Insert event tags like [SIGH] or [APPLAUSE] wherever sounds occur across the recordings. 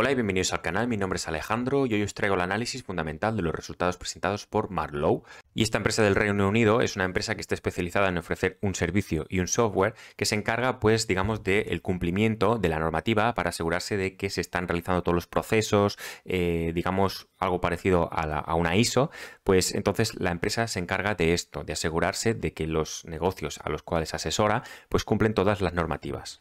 Hola y bienvenidos al canal, mi nombre es Alejandro y hoy os traigo el análisis fundamental de los resultados presentados por Marlowe. Y esta empresa del Reino Unido es una empresa que está especializada en ofrecer un servicio y un software que se encarga, pues, digamos, del el cumplimiento de la normativa para asegurarse de que se están realizando todos los procesos, eh, digamos, algo parecido a, a una ISO, pues entonces la empresa se encarga de esto, de asegurarse de que los negocios a los cuales asesora, pues cumplen todas las normativas.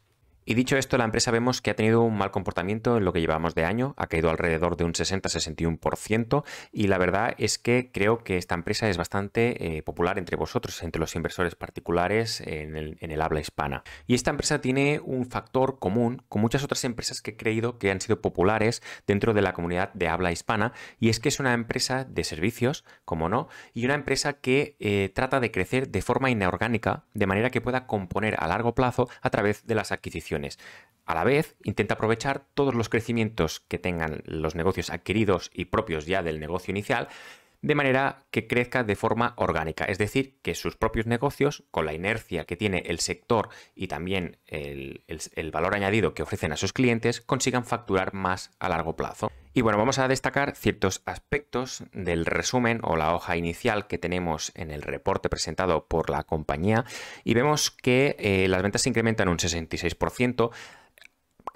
Y dicho esto, la empresa vemos que ha tenido un mal comportamiento en lo que llevamos de año, ha caído alrededor de un 60-61% y la verdad es que creo que esta empresa es bastante eh, popular entre vosotros, entre los inversores particulares en el, habla hispana. Y esta empresa tiene un factor común con muchas otras empresas que he creído que han sido populares dentro de la comunidad de habla hispana y es que es una empresa de servicios, como no, y una empresa que eh, trata de crecer de forma inorgánica, de manera que pueda componer a largo plazo a través de las adquisiciones a la vez, intenta aprovechar todos los crecimientos que tengan los negocios adquiridos y propios ya del negocio inicial de manera que crezca de forma orgánica, es decir, que sus propios negocios, con la inercia que tiene el sector y también el, valor añadido que ofrecen a sus clientes, consigan facturar más a largo plazo. Y bueno, vamos a destacar ciertos aspectos del resumen o la hoja inicial que tenemos en el reporte presentado por la compañía y vemos que eh, las ventas se incrementan un 66%,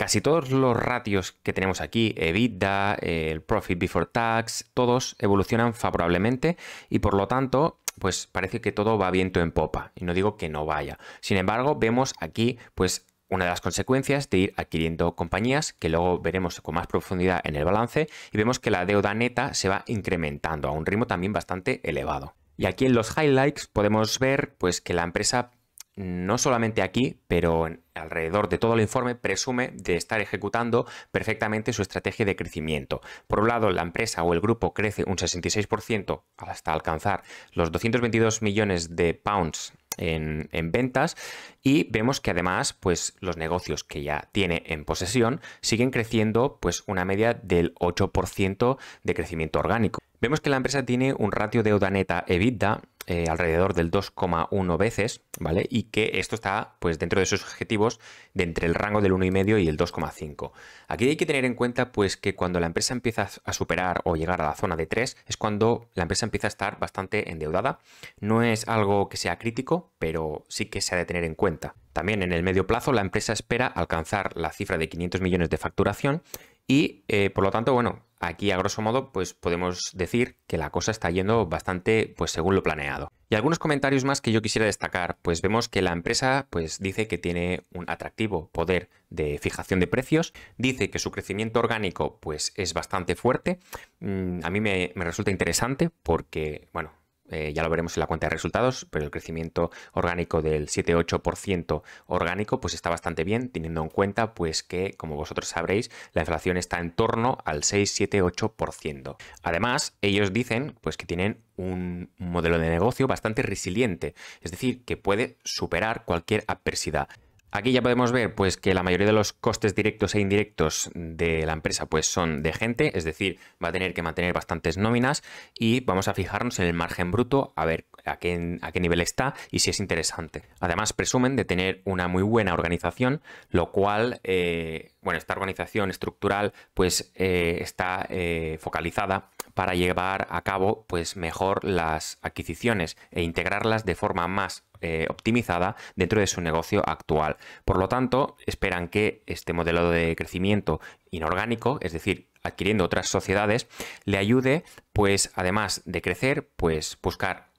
Casi todos los ratios que tenemos aquí, EBITDA, el Profit Before Tax, todos evolucionan favorablemente y por lo tanto pues parece que todo va viento en popa y no digo que no vaya. Sin embargo, vemos aquí pues una de las consecuencias de ir adquiriendo compañías que luego veremos con más profundidad en el balance y vemos que la deuda neta se va incrementando a un ritmo también bastante elevado. Y aquí en los highlights podemos ver pues que la empresa no solamente aquí, pero alrededor de todo el informe, presume de estar ejecutando perfectamente su estrategia de crecimiento. Por un lado, la empresa o el grupo crece un 66% hasta alcanzar los 222 millones de pounds en, ventas y vemos que además pues los negocios que ya tiene en posesión siguen creciendo pues una media del 8% de crecimiento orgánico. Vemos que la empresa tiene un ratio deuda neta EBITDA eh, alrededor del 2,1 veces, ¿vale? Y que esto está pues dentro de sus objetivos de entre el rango del 1,5 y el 2,5. Aquí hay que tener en cuenta pues que cuando la empresa empieza a superar o llegar a la zona de 3 es cuando la empresa empieza a estar bastante endeudada. No es algo que sea crítico, pero sí que se ha de tener en cuenta. También en el medio plazo la empresa espera alcanzar la cifra de 500 millones de facturación y eh, por lo tanto, bueno, aquí a grosso modo pues podemos decir que la cosa está yendo bastante pues según lo planeado. Y algunos comentarios más que yo quisiera destacar, pues vemos que la empresa pues dice que tiene un atractivo poder de fijación de precios, dice que su crecimiento orgánico pues es bastante fuerte, mm, a mí me, me resulta interesante porque bueno, eh, ya lo veremos en la cuenta de resultados, pero el crecimiento orgánico del 78% 8 orgánico pues está bastante bien, teniendo en cuenta pues que, como vosotros sabréis, la inflación está en torno al 6-7-8%. Además, ellos dicen pues que tienen un modelo de negocio bastante resiliente, es decir, que puede superar cualquier adversidad. Aquí ya podemos ver pues, que la mayoría de los costes directos e indirectos de la empresa pues, son de gente, es decir, va a tener que mantener bastantes nóminas y vamos a fijarnos en el margen bruto a ver a qué, a qué nivel está y si es interesante. Además, presumen de tener una muy buena organización, lo cual... Eh, bueno, esta organización estructural pues eh, está eh, focalizada para llevar a cabo pues mejor las adquisiciones e integrarlas de forma más eh, optimizada dentro de su negocio actual. Por lo tanto, esperan que este modelo de crecimiento inorgánico, es decir, adquiriendo otras sociedades, le ayude pues además de crecer, pues buscar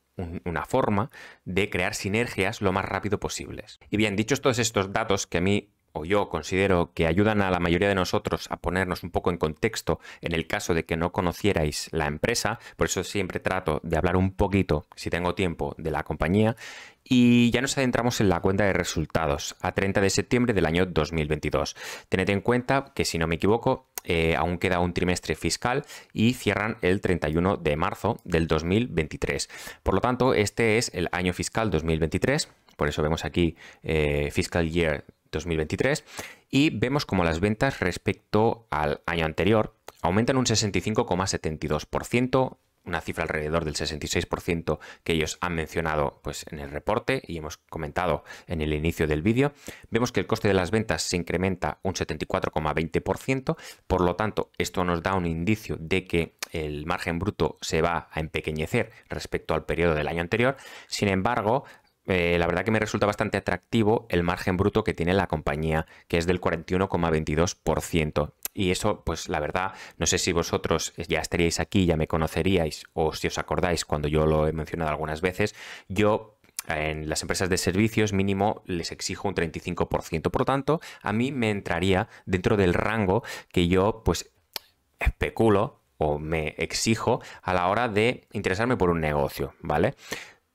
una forma de crear sinergias lo más rápido posible. Y bien, dichos todos estos datos que a mí o yo considero que ayudan a la mayoría de nosotros a ponernos un poco en contexto en el caso de que no conocierais la empresa, por eso siempre trato de hablar un poquito, si tengo tiempo, de la compañía y ya nos adentramos en la cuenta de resultados a 30 de septiembre del año 2022. Tened en cuenta que si no me equivoco, eh, aún queda un trimestre fiscal y cierran el 31 de marzo del 2023. Por lo tanto, este es el año fiscal 2023 por eso vemos aquí eh, Fiscal Year 2023 y vemos como las ventas respecto al año anterior aumentan un 65,72%, una cifra alrededor del 66% que ellos han mencionado pues, en el reporte y hemos comentado en el inicio del vídeo. Vemos que el coste de las ventas se incrementa un 74,20%, por lo tanto esto nos da un indicio de que el margen bruto se va a empequeñecer respecto al periodo del año anterior. Sin embargo, eh, la verdad que me resulta bastante atractivo el margen bruto que tiene la compañía, que es del 41,22%. Y eso, pues la verdad, no sé si vosotros ya estaríais aquí, ya me conoceríais, o si os acordáis cuando yo lo he mencionado algunas veces, yo en las empresas de servicios mínimo les exijo un 35%. Por lo tanto, a mí me entraría dentro del rango que yo pues especulo o me exijo a la hora de interesarme por un negocio, ¿vale?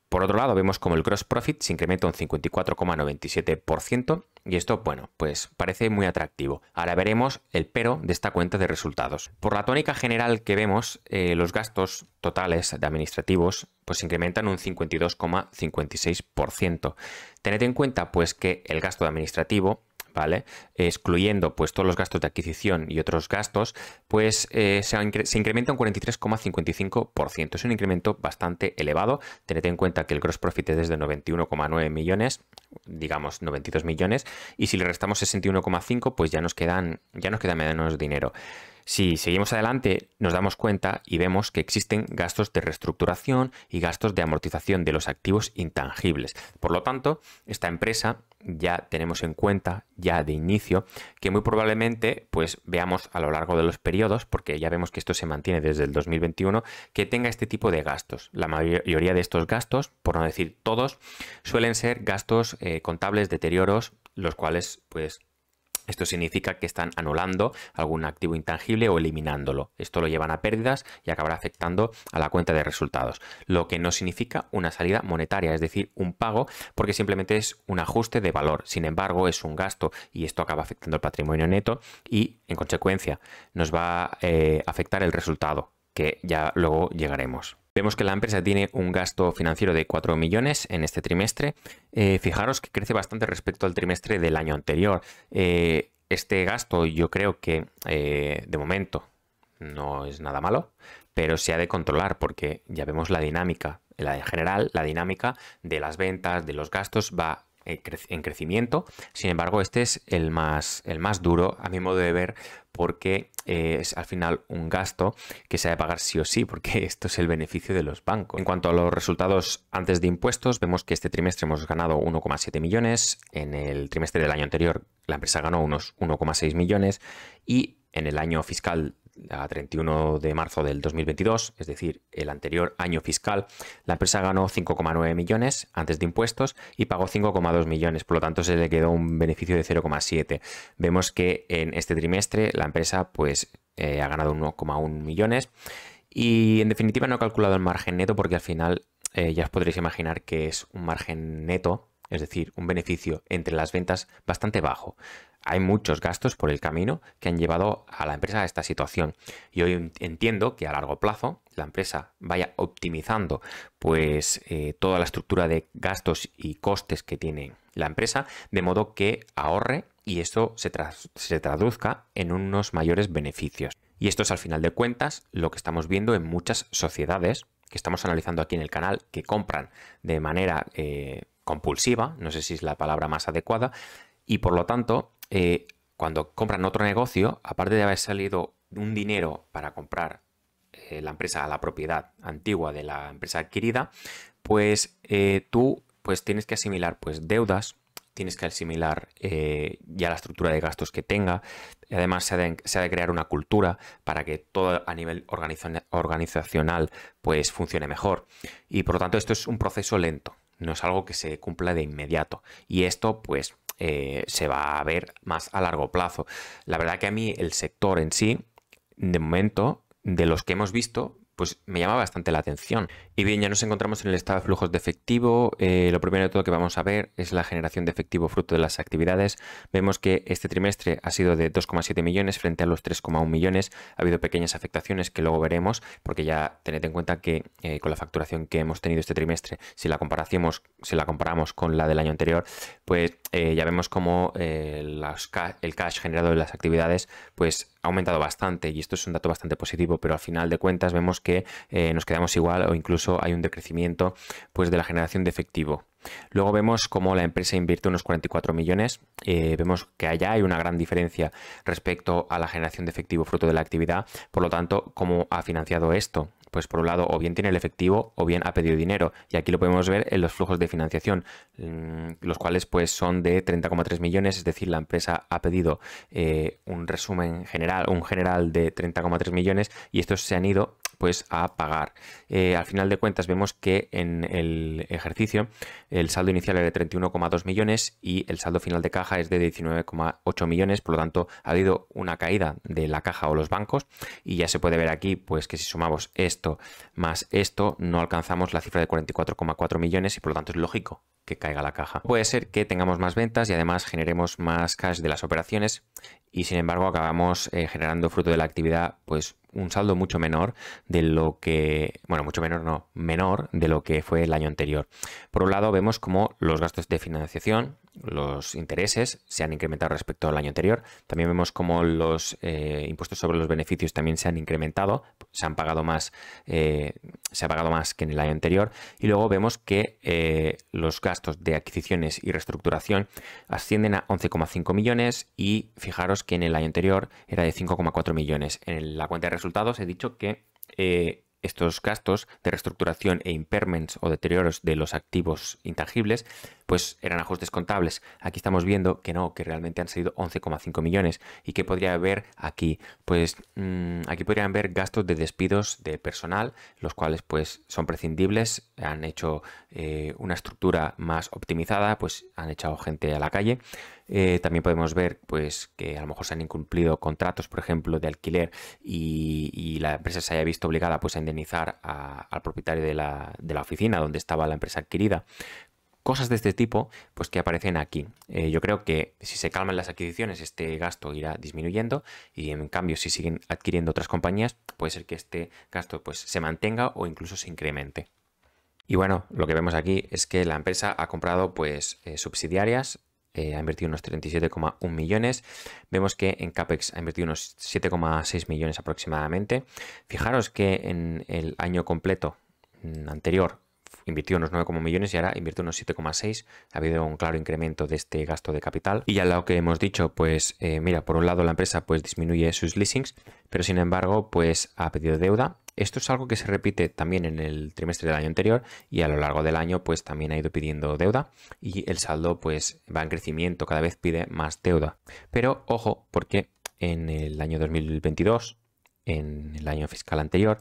Por otro lado, vemos como el gross profit se incrementa un 54,97% y esto, bueno, pues parece muy atractivo. Ahora veremos el pero de esta cuenta de resultados. Por la tónica general que vemos, eh, los gastos totales de administrativos pues se incrementan un 52,56%. Tened en cuenta pues que el gasto administrativo Excluyendo pues todos los gastos de adquisición y otros gastos, pues eh, se, incrementa un 43,55%. Es un incremento bastante elevado. Tened en cuenta que el gross profit es de 91,9 millones, digamos 92 millones, y si le restamos 61,5, pues ya nos quedan, ya nos queda menos dinero. Si seguimos adelante, nos damos cuenta y vemos que existen gastos de reestructuración y gastos de amortización de los activos intangibles. Por lo tanto, esta empresa ya tenemos en cuenta ya de inicio que muy probablemente pues veamos a lo largo de los periodos porque ya vemos que esto se mantiene desde el 2021 que tenga este tipo de gastos la mayoría de estos gastos por no decir todos suelen ser gastos eh, contables deterioros los cuales pues esto significa que están anulando algún activo intangible o eliminándolo. Esto lo llevan a pérdidas y acabará afectando a la cuenta de resultados, lo que no significa una salida monetaria, es decir, un pago, porque simplemente es un ajuste de valor. Sin embargo, es un gasto y esto acaba afectando el patrimonio neto y, en consecuencia, nos va a eh, afectar el resultado, que ya luego llegaremos. Vemos que la empresa tiene un gasto financiero de 4 millones en este trimestre. Eh, fijaros que crece bastante respecto al trimestre del año anterior. Eh, este gasto yo creo que eh, de momento no es nada malo, pero se ha de controlar porque ya vemos la dinámica. En general, la dinámica de las ventas, de los gastos va en crecimiento. Sin embargo, este es el más, el más duro, a mi modo de ver, porque eh, es al final un gasto que se ha de pagar sí o sí, porque [LAUGHS] esto es el beneficio de los bancos. En cuanto a los resultados antes de impuestos, vemos que este trimestre hemos ganado 1,7 millones, en el trimestre del año anterior la empresa ganó unos 1,6 millones y en el año fiscal a 31 de marzo del 2022, es decir, el anterior año fiscal, la empresa ganó 5,9 millones antes de impuestos y pagó 5,2 millones, por lo tanto se le quedó un beneficio de 0,7. Vemos que en este trimestre la empresa pues eh, ha ganado 1,1 millones y en definitiva no ha calculado el margen neto porque al final eh, ya os podréis imaginar que es un margen neto es decir, un beneficio entre las ventas bastante bajo hay muchos gastos por el camino que han llevado a la empresa a esta situación. Y hoy entiendo que a largo plazo la empresa vaya optimizando pues eh, toda la estructura de gastos y costes que tiene la empresa, de modo que ahorre y esto se, se traduzca en unos mayores beneficios. Y esto es al final de cuentas lo que estamos viendo en muchas sociedades que estamos analizando aquí en el canal que compran de manera eh, compulsiva, no sé si es la palabra más adecuada, y por lo tanto eh, cuando compran otro negocio, aparte de haber salido un dinero para comprar eh, la empresa, la propiedad antigua de la empresa adquirida, pues eh, tú pues tienes que asimilar pues deudas, tienes que asimilar ya la estructura de gastos que tenga. Además, se ha, de, crear una cultura para que todo a nivel organizacional pues funcione mejor. Y por lo tanto, esto es un proceso lento no es algo que se cumpla de inmediato. Y esto, pues, eh, se va a ver más a largo plazo. La verdad que a mí el sector en sí, de momento, de los que hemos visto, pues me llama bastante la atención. Y bien, ya nos encontramos en el estado de flujos de efectivo. Eh, lo primero de todo que vamos a ver es la generación de efectivo fruto de las actividades. Vemos que este trimestre ha sido de 2,7 millones frente a los 3,1 millones. Ha habido pequeñas afectaciones que luego veremos, porque ya tened en cuenta que eh, con la facturación que hemos tenido este trimestre, si la, comparamos, si la comparamos con la del año anterior, pues eh, ya vemos cómo el cash generado de las actividades, pues aumentado bastante y esto es un dato bastante positivo, pero al final de cuentas vemos que eh, nos quedamos igual o incluso hay un decrecimiento pues, de la generación de efectivo. Luego vemos cómo la empresa invierte unos 44 millones. Eh, vemos que allá hay una gran diferencia respecto a la generación de efectivo fruto de la actividad. Por lo tanto, ¿cómo ha financiado esto? pues por un lado, o bien tiene el efectivo o bien ha pedido dinero. Y aquí lo podemos ver en los flujos de financiación, mm, los cuales pues son de 30,3 millones, es decir, la empresa ha pedido eh, un resumen general, un general de 30,3 millones y estos se han ido pues a pagar. Eh, al final de cuentas vemos que en el ejercicio el saldo inicial era de 31,2 millones y el saldo final de caja es de 19,8 millones, por lo tanto ha habido una caída de la caja o los bancos y ya se puede ver aquí pues que si sumamos esto esto más esto, no alcanzamos la cifra de 44,4 millones y por lo tanto es lógico que caiga la caja. Puede ser que tengamos más ventas y además generemos más cash de las operaciones y sin embargo acabamos eh, generando fruto de la actividad pues un saldo mucho menor de lo que, bueno, mucho menor no, menor de lo que fue el año anterior. Por un lado vemos como los gastos de financiación, los intereses se han incrementado respecto al año anterior. También vemos como los eh, impuestos sobre los beneficios también se han incrementado, se han pagado más, eh, se ha pagado más que en el año anterior. Y luego vemos que los gastos de adquisiciones y reestructuración ascienden a 11,5 millones y fijaros que en el año anterior era de 5,4 millones. En la cuenta de resultados he dicho que eh, estos gastos de reestructuración e impairments o deterioros de los activos intangibles, pues eran ajustes contables. Aquí estamos viendo que no, que realmente han sido 11,5 millones. ¿Y qué podría haber aquí? Pues mm, aquí podrían ver gastos de despidos de personal, los cuales pues son prescindibles, han hecho eh, una estructura más optimizada, pues han echado gente a la calle. Eh, también podemos ver pues, que a lo mejor se han incumplido contratos, por ejemplo, de alquiler y, la empresa se haya visto obligada pues, a indemnizar al propietario de la, oficina donde estaba la empresa adquirida cosas de este tipo, pues que aparecen aquí. Eh, yo creo que si se calman las adquisiciones, este gasto irá disminuyendo y en cambio si siguen adquiriendo otras compañías, puede ser que este gasto pues, se mantenga o incluso se incremente. Y bueno, lo que vemos aquí es que la empresa ha comprado pues eh, subsidiarias eh, ha invertido unos 37,1 millones. Vemos que en CAPEX ha invertido unos 7,6 millones aproximadamente. Fijaros que en el año completo mm, anterior invirtió unos 9,1 millones y ahora invirtió unos 7,6. Ha habido un claro incremento de este gasto de capital. Y ya lo que hemos dicho, pues eh, mira, por un lado la empresa pues disminuye sus leasings, pero sin embargo pues ha pedido deuda esto es algo que se repite también en el trimestre del año anterior y a lo largo del año pues también ha ido pidiendo deuda y el saldo pues va en crecimiento, cada vez pide más deuda. Pero ojo, porque en el año 2022, en el año fiscal anterior,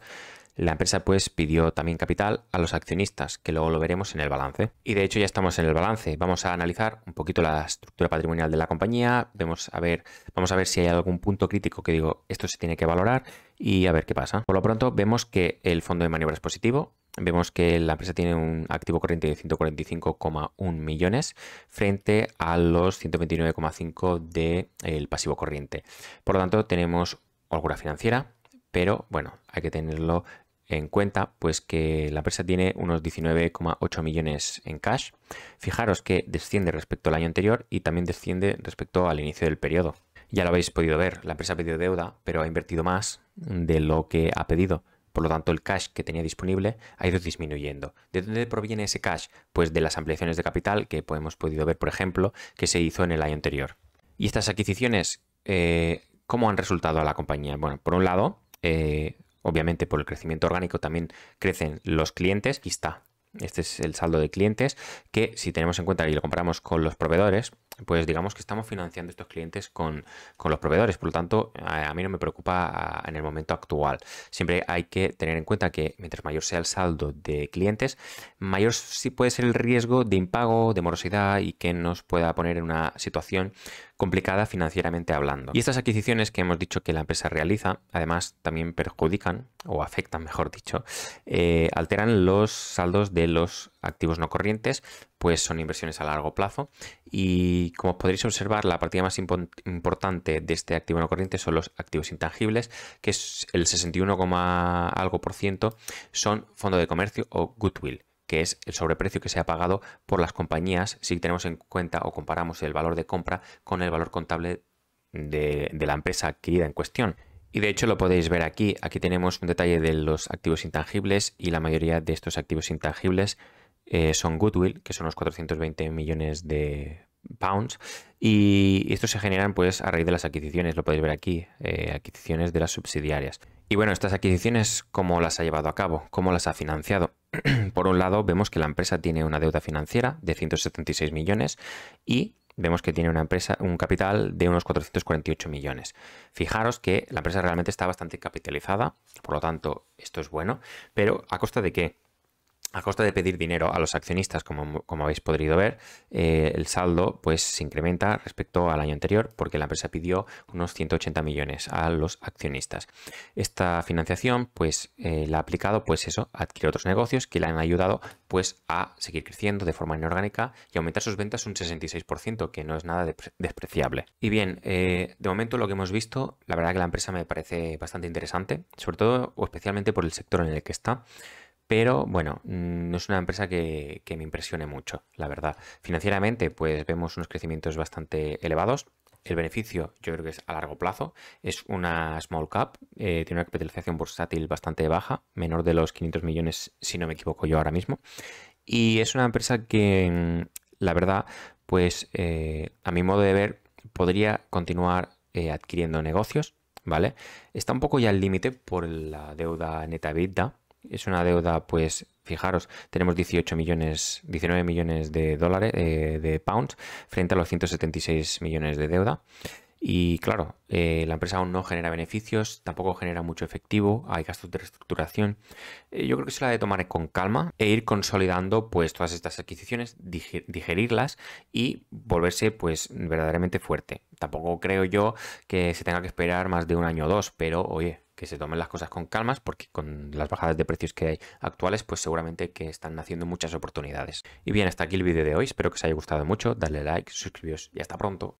la empresa pues pidió también capital a los accionistas, que luego lo veremos en el balance. Y de hecho ya estamos en el balance. Vamos a analizar un poquito la estructura patrimonial de la compañía, vemos a ver, vamos a ver si hay algún punto crítico que digo, esto se tiene que valorar y a ver qué pasa. Por lo pronto vemos que el fondo de maniobra es positivo, vemos que la empresa tiene un activo corriente de 145,1 millones frente a los 129,5 del pasivo corriente. Por lo tanto, tenemos holgura financiera, pero bueno, hay que tenerlo en cuenta pues que la empresa tiene unos 19,8 millones en cash. Fijaros que desciende respecto al año anterior y también desciende respecto al inicio del periodo. Ya lo habéis podido ver, la empresa ha pedido deuda, pero ha invertido más de lo que ha pedido. Por lo tanto, el cash que tenía disponible ha ido disminuyendo. ¿De dónde proviene ese cash? Pues de las ampliaciones de capital que hemos podido ver, por ejemplo, que se hizo en el año anterior. ¿Y estas adquisiciones eh, cómo han resultado a la compañía? Bueno, por un lado, eh, Obviamente por el crecimiento orgánico también crecen los clientes. y está. Este es el saldo de clientes que si tenemos en cuenta y lo comparamos con los proveedores, pues digamos que estamos financiando estos clientes con, los proveedores. Por lo tanto, a, mí no me preocupa en el momento actual. Siempre hay que tener en cuenta que mientras mayor sea el saldo de clientes, mayor sí puede ser el riesgo de impago, de morosidad y que nos pueda poner en una situación complicada financieramente hablando. Y estas adquisiciones que hemos dicho que la empresa realiza, además también perjudican o afectan, mejor dicho, eh, alteran los saldos de los activos no corrientes, pues son inversiones a largo plazo. Y como podréis observar, la partida más importante de este activo no corriente son los activos intangibles, que es el 61, algo por ciento son fondo de comercio o goodwill que es el sobreprecio que se ha pagado por las compañías si tenemos en cuenta o comparamos el valor de compra con el valor contable de la empresa adquirida en cuestión. Y de hecho lo podéis ver aquí. Aquí tenemos un detalle de los activos intangibles y la mayoría de estos activos intangibles eh, son Goodwill, que son los 420 millones de pounds, y estos se generan pues a raíz de las adquisiciones, lo podéis ver aquí, eh, adquisiciones de las subsidiarias. Y bueno, estas adquisiciones, ¿cómo las ha llevado a cabo? ¿Cómo las ha financiado? [CLEARS THROAT] Por un lado, vemos que la empresa tiene una deuda financiera de 176 millones y vemos que tiene una empresa, un capital de unos 448 millones. Fijaros que la empresa realmente está bastante capitalizada, por lo tanto, esto es bueno, pero ¿a costa de qué? a costa de pedir dinero a los accionistas, como, como habéis podido ver, eh, el saldo pues, se incrementa respecto al año anterior porque la empresa pidió unos 180 millones a los accionistas. Esta financiación pues, eh, la ha aplicado pues, eso, adquirir otros negocios que le han ayudado pues, a seguir creciendo de forma inorgánica y aumentar sus ventas un 66%, que no es nada despreciable. Y bien, eh, de momento lo que hemos visto, la verdad que la empresa me parece bastante interesante, sobre todo o especialmente por el sector en el que está. Pero bueno, mm, no es una empresa que, me impresione mucho, la verdad. Financieramente, pues vemos unos crecimientos bastante elevados. El beneficio yo creo que es a largo plazo. Es una small cap, eh, tiene una capitalización bursátil bastante baja, menor de los 500 millones si no me equivoco yo ahora mismo. Y es una empresa que, mm, la verdad, pues eh, a mi modo de ver, podría continuar eh, adquiriendo negocios, ¿vale? Está un poco ya al límite por la deuda neta EBITDA, es una deuda, pues fijaros, tenemos 18 millones, 19 millones de dólares, eh, de pounds, frente a los 176 millones de deuda. Y claro, eh, la empresa aún no genera beneficios, tampoco genera mucho efectivo, hay gastos de reestructuración. Eh, yo creo que se la de tomar con calma e ir consolidando pues todas estas adquisiciones, digerirlas y volverse pues verdaderamente fuerte. Tampoco creo yo que se tenga que esperar más de un año o dos, pero oye, que se tomen las cosas con calmas porque con las bajadas de precios que hay actuales pues seguramente que están naciendo muchas oportunidades. Y bien, hasta aquí el vídeo de hoy, espero que os haya gustado mucho, dale like, suscribiros y hasta pronto.